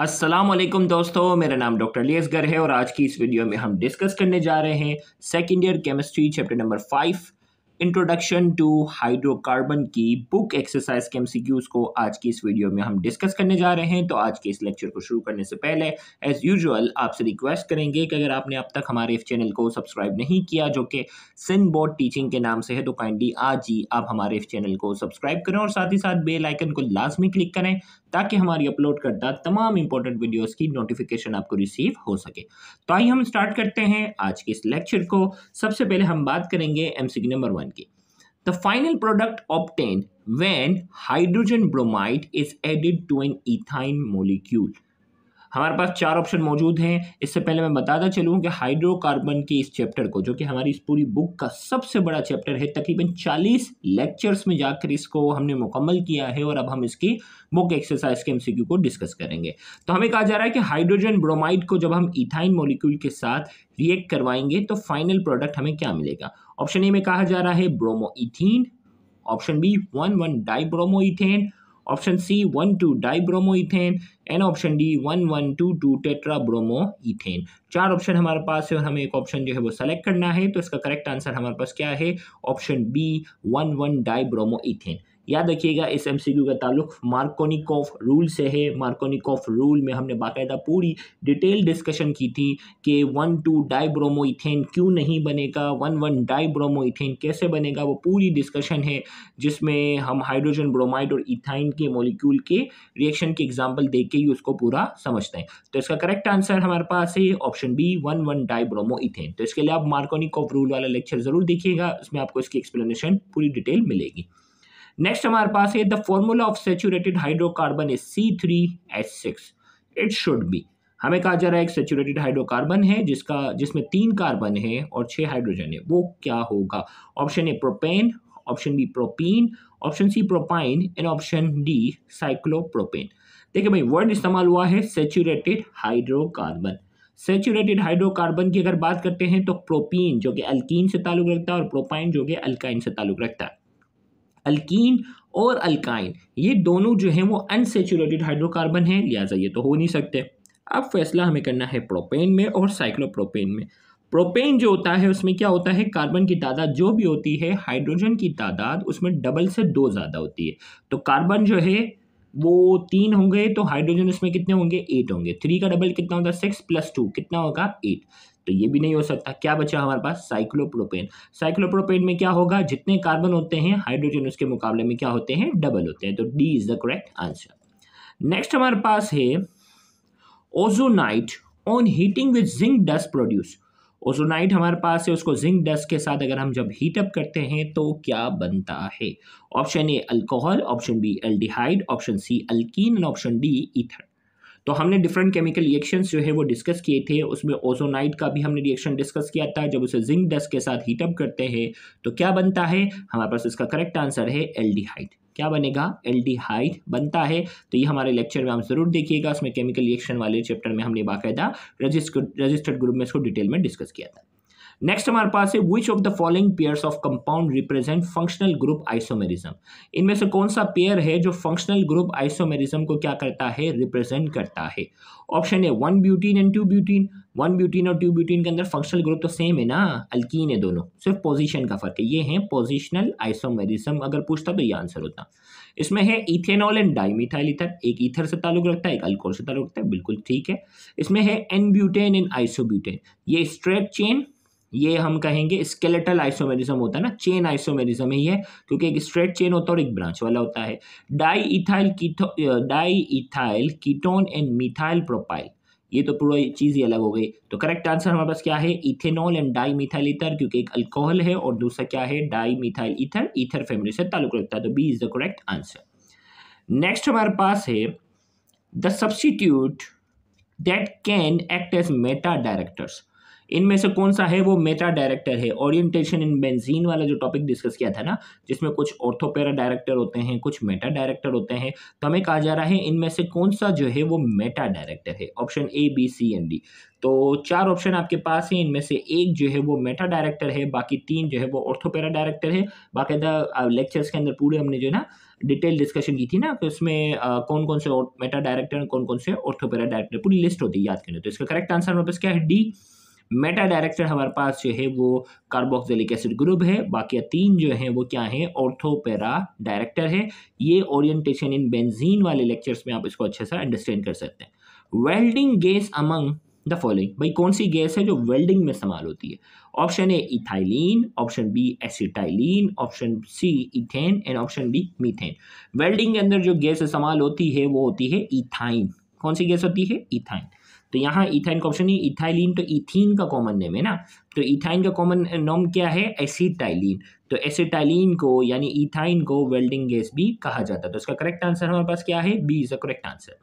वालेकुम दोस्तों मेरा नाम डॉक्टर अलियस गर है और आज की इस वीडियो में हम डिस्कस करने जा रहे हैं second year chemistry chapter number five introduction to hydrocarbon की बुक एक्सरसाइज के एमसीक्यूज को आज की इस वीडियो में हम डिस्कस करने जा रहे हैं तो आज के इस लेक्चर को शुरू करने से पहले एज यूजुअल आपसे रिक्वेस्ट करेंगे कि अगर आपने अब तक हमारे इस चैनल को सब्सक्राइब नहीं किया जो कि सिन बोर्ड टीचिंग के नाम से है तो काइंडली आज ही आप हमारे इस चैनल को सब्सक्राइब करें और साथ ही साथ बेलाइकन को लाजमी क्लिक करें ताकि हमारी अपलोड करता तमाम इंपॉर्टेंट वीडियोज़ की नोटिफिकेशन आपको रिसीव हो सके तो आइए हम स्टार्ट करते हैं आज के इस लेक्चर को सबसे पहले हम बात करेंगे MCQ number one The final product obtained when hydrogen bromide is added to an ethene molecule हमारे पास चार ऑप्शन मौजूद हैं इससे पहले मैं बताता चलूँ कि हाइड्रोकार्बन के इस चैप्टर को जो कि हमारी इस पूरी बुक का सबसे बड़ा चैप्टर है तकरीबन चालीस लेक्चर्स में जाकर इसको हमने मुकम्मल किया है और अब हम इसकी बुक एक्सरसाइज के एम को डिस्कस करेंगे तो हमें कहा जा रहा है कि हाइड्रोजन ब्रोमाइड को जब हम इथाइन मोलिक्यूल के साथ रिएक्ट करवाएंगे तो फाइनल प्रोडक्ट हमें क्या मिलेगा ऑप्शन ए में कहा जा रहा है bromoethene option B one one dibromoethane option C one two ethane and option D one one two two tetra bromoethane चार ऑप्शन हमारे पास है और हमें एक ऑप्शन जो है वो सेलेक्ट करना है तो इसका करेक्ट आंसर हमारे पास क्या है option B one one dibromoethane याद रखिएगा इस एमसीक्यू का ताल्लुक मार्कोनिकॉफ रूल से है मार्कोनिकॉफ रूल में हमने बाकायदा पूरी डिटेल डिस्कशन की थी कि वन टू डाइब्रोमो इथेन क्यों नहीं बनेगा वन वन डाइब्रोमो इथेन कैसे बनेगा वो पूरी डिस्कशन है जिसमें हम हाइड्रोजन ब्रोमाइड और इथाइन के मोलिक्यूल के रिएक्शन के एग्जाम्पल दे के ही उसको पूरा समझते हैं तो इसका करेक्ट आंसर हमारे पास है option B one one dibromo ethane तो इसके लिए आप मार्कोनिकॉफ रूल वाला लेक्चर ज़रूर देखिएगा उसमें आपको इसकी एक्सप्लेनेशन पूरी डिटेल मिलेगी नेक्स्ट हमारे पास है the formula of saturated hydrocarbon is C three H six it should be हमें कहा जा रहा है एक सेचूरेटेड हाइड्रोकार्बन है जिसका जिसमें तीन कार्बन है और छः हाइड्रोजन है वो क्या होगा option A propane option B propene option C propyne and option D cyclopropane देखिए भाई वर्ड इस्तेमाल हुआ है सेचूरेटेड हाइड्रोकार्बन सेचूरेटेड हाइड्रोकार्बन की अगर बात करते हैं तो प्रोपीन जो कि अल्कीन से ताल्लुक रखता है और प्रोपाइन जो कि अल्काइन से ताल्लुक रखता है अल्कीन और अल्काइन ये दोनों जो हैं वो अनसेचुरेटेड हाइड्रोकार्बन हैं लिहाजा ये तो हो नहीं सकते अब फैसला हमें करना है प्रोपेन में और साइक्लोप्रोपेन में प्रोपेन जो होता है उसमें क्या होता है कार्बन की तादाद जो भी होती है हाइड्रोजन की तादाद उसमें डबल से दो ज़्यादा होती है तो कार्बन जो है वो तीन होंगे तो हाइड्रोजन उसमें कितने होंगे एट होंगे थ्री का डबल कितना होता है सिक्स प्लस टू कितना होगा एट तो ये भी नहीं हो सकता क्या बचा हमारे पास साइक्लोप्रोपेन साइक्लोप्रोपेन में क्या होगा जितने कार्बन होते हैं हाइड्रोजन उसके मुकाबले में क्या होते हैं डबल होते हैं तो D is the correct answer next हमारे पास है ozonide on heating with zinc dust produce ozonide हमारे पास है उसको जिंक डस्ट के साथ अगर हम जब हीट अप करते हैं तो क्या बनता है option A alcohol option B aldehyde option C alkene and option D ether तो हमने डिफरेंट केमिकल रिएक्शंस जो है वो डिस्कस किए थे उसमें ओजोनाइट का भी हमने रिएक्शन डिस्कस किया था जब उसे जिंक डस्ट के साथ हीटअप करते हैं तो क्या बनता है हमारे पास इसका करेक्ट आंसर है एल क्या बनेगा एल बनता है तो ये हमारे लेक्चर में आप ज़रूर देखिएगा उसमें केमिकल रिएक्शन वाले चैप्टर में हमने बाकायदा रजिस्टर्ड ग्रुप में इसको डिटेल में डिस्कस किया था नेक्स्ट हमारे पास है which of the following pair of compound represent functional group isomerism इनमें से कौन सा पेयर है जो फंक्शनल ग्रुप आइसोमेरिज्म को क्या करता है रिप्रेजेंट करता है ऑप्शन है one butene and two butene one butene और टू ब्यूटीन के अंदर फंक्शनल ग्रुप तो सेम है ना अल्कीन है दोनों सिर्फ पोजिशन का फर्क है ये है पोजिशनल आइसोमेरिज्म अगर पूछता तो ये आंसर होता इसमें है इथेनॉल एंड डाइमिथाइल इथर एक ईथर से ताल्लुक रखता है एक अल्कोहल से ताल्लुक रखता है बिल्कुल ठीक है इसमें है एन ब्यूटेन एंड आइसोब्यूटेन ये स्ट्रेट चेन ये हम कहेंगे स्केलेटल आइसोमेरिज्म होता है ना चेन आइसोमेरिज्म ही है क्योंकि एक स्ट्रेट चेन होता है और एक ब्रांच वाला होता है di ethyl keto di ethyl ketone and methyl propyl ये तो पूरा चीज़ ही अलग हो गई तो करेक्ट आंसर हमारे पास क्या है ethanol and di methyl ether क्योंकि एक अल्कोहल है और दूसरा क्या है di methyl ether ether family से ताल्लुक रखता है तो B is the correct answer next हमारे पास है the substitute that can act as meta directors इनमें से कौन सा है वो मेटा डायरेक्टर है ओरिएंटेशन इन बेंजीन वाला जो टॉपिक डिस्कस किया था ना जिसमें कुछ ऑर्थोपेरा डायरेक्टर होते हैं कुछ मेटा डायरेक्टर होते हैं तो हमें कहा जा रहा है इनमें से कौन सा जो है वो मेटा डायरेक्टर है option A B C and D तो चार ऑप्शन आपके पास हैं इनमें से एक जो है वो मेटा डायरेक्टर है बाकी तीन जो है वो ऑर्थोपेरा डायरेक्टर है बाकायदा लेक्चर्स के अंदर पूरे हमने जो है ना डिटेल डिस्कशन की थी ना कि तो उसमें कौन कौन से मेटा डायरेक्टर कौन कौन से ऑर्थोपेरा डायरेक्टर पूरी लिस्ट होती है याद करने तो इसका करेक्ट आंसर हमारे पास क्या है डी मेटा डायरेक्टर हमारे पास जो है वो कार्बोक्सिलिक एसिड ग्रुप है बाकी तीन जो हैं वो क्या हैं ऑर्थोपेरा डायरेक्टर है ये ओरिएंटेशन इन बेंजीन वाले लेक्चर्स में आप इसको अच्छे से अंडरस्टैंड कर सकते हैं welding gas among the following भाई कौन सी गैस है जो वेल्डिंग में इस्तेमाल होती है option A ethylene option B acetylene option C ethane and option D methane welding के अंदर जो गैस इस्तेमाल होती है वो होती है इथाइन कौन सी गैस होती है इथाइन तो यहाँ इथाइन का ऑप्शन है इथाइलिन तो इथिन का कॉमन नेम है ना तो इथाइन का कॉमन नॉम क्या है एसिटाइलिन तो एसिटाइलिन को यानी इथाइन को वेल्डिंग गैस भी कहा जाता है तो उसका करेक्ट आंसर हमारे पास क्या है B is a correct answer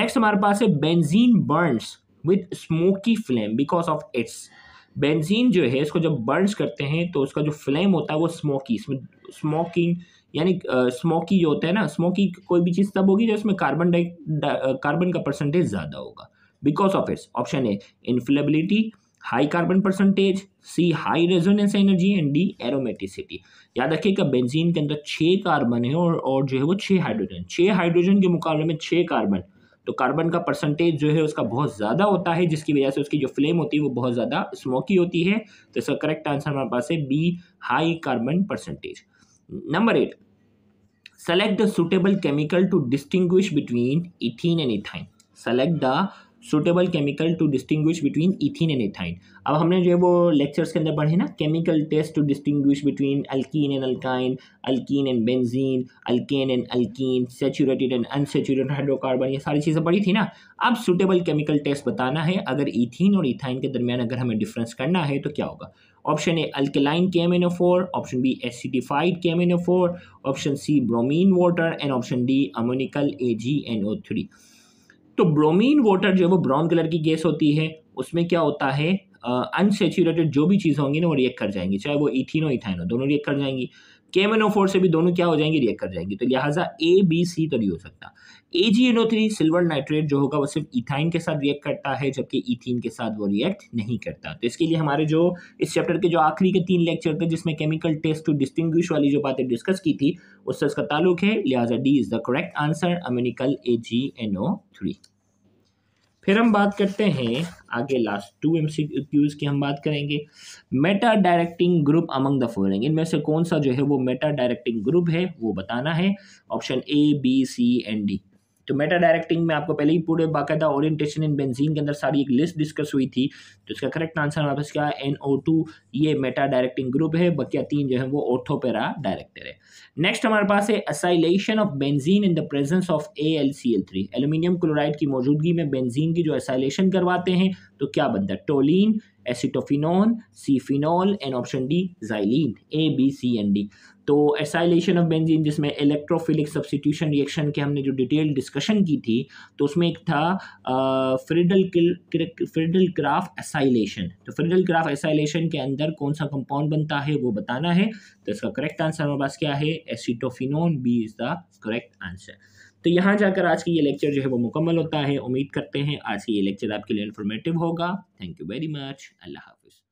next हमारे पास है benzene burns with smoky flame because of its benzene जो है इसको जब बर्न्स करते हैं तो उसका जो फ्लेम होता है वो स्मोकी इसमें स्मोकिंग यानी स्मोकी जो होता है ना स्मोकी कोई भी चीज़ तब होगी जब उसमें कार्बन डाइ कार्बन का परसेंटेज ज़्यादा होगा because of its option A inflammability high carbon percentage C high resonance energy and D aromaticity याद रखिए कि बेंजीन के अंदर छः कार्बन है और और जो है वो छः हाइड्रोजन छः हाइड्रोजन के मुकाबले में छः कार्बन तो कार्बन का परसेंटेज जो है उसका बहुत ज़्यादा होता है जिसकी वजह से उसकी जो फ्लेम होती है वो बहुत ज़्यादा स्मोकी होती है तो इसका करेक्ट आंसर हमारे पास है B high carbon percentage number eight select the suitable chemical to distinguish between ethene and ethyne select the suitable chemical to distinguish between ethene and ethyne अब हमने जो है वो लेक्चर्स के अंदर पढ़े ना chemical test to distinguish between alkene and alkyne alkene and benzene alkane and alkene saturated and unsaturated hydrocarbon ये सारी चीज़ें पढ़ी थी ना अब सुटेबल केमिकल टेस्ट बताना है अगर इथिन और इथाइन के दरमियान अगर हमें डिफरेंस करना है तो क्या होगा option A alkaline K M N O four option B acidified K M N O four option C bromine water and option D ammoniacal A G N O three तो ब्रोमीन वाटर जो है वो brown colour की gas होती है उसमें क्या होता है अनसेचूरेटेड uh, जो भी चीज़ होंगी ना वो रिएक्ट कर जाएंगी चाहे वो इथिन हो इथाइन हो दोनों रिएक्ट कर जाएंगी फोर oh से भी दोनों क्या हो जाएंगे रिएक्ट कर जाएंगे तो लिहाजा ए बी सी तो नहीं हो सकता A G N O three silver nitrate जो होगा वो सिर्फ इथाइन के साथ रिएक्ट करता है जबकि इथीन के साथ वो रिएक्ट नहीं करता तो इसके लिए हमारे जो इस चैप्टर के जो आखिरी के तीन लेक्चर थे जिसमें केमिकल टेस्ट टू डिस्टिंग्विश वाली जो बातें डिस्कस की थी उससे इसका ताल्लुक है लिहाजा D is the correct answer ammoniacal A G N O three फिर हम बात करते हैं आगे लास्ट टू एम की हम बात करेंगे meta directing group among the following इनमें से कौन सा जो है वो मेटा डायरेक्टिंग ग्रुप है वो बताना है option A B C and D तो मेटा डायरेक्टिंग में आपको पहले ही पूरे बाकायदा ओरिएंटेशन इन बेंजीन के अंदर सारी एक लिस्ट डिस्कस हुई थी तो इसका करेक्ट आंसर हमारे पास क्या एन ओ टू ये मेटा डायरेक्टिंग ग्रुप है बकिया तीन जो है वो ऑर्थोपेरा डायरेक्टर है नेक्स्ट हमारे पास है acylation of benzene in the presence of A L C L three aluminium chloride की मौजूदगी में बेंजीन की जो असाइलेशन करवाते हैं तो क्या बनता है toluene acetophenone C phenol and option D xylene A B C and D तो एसाइलेशन ऑफ बेंजीन जिसमें इलेक्ट्रोफिलिक सब्सिट्यूशन रिएक्शन के हमने जो डिटेल डिस्कशन की थी तो उसमें एक था फ्रिडल फ्रिडल क्राफ्ट एसाइलेशन तो फ्रिडल क्राफ्ट एसाइलेशन के अंदर कौन सा कंपाउंड बनता है वो बताना है तो इसका करेक्ट आंसर हमारे पास क्या है acetophenone B is the correct answer तो यहाँ जाकर आज की ये लेक्चर जो है वो मुकम्मल होता है उम्मीद करते हैं आज की ये लेक्चर आपके लिए इन्फॉर्मेटिव होगा थैंक यू वेरी मच अल्लाह हाफिज़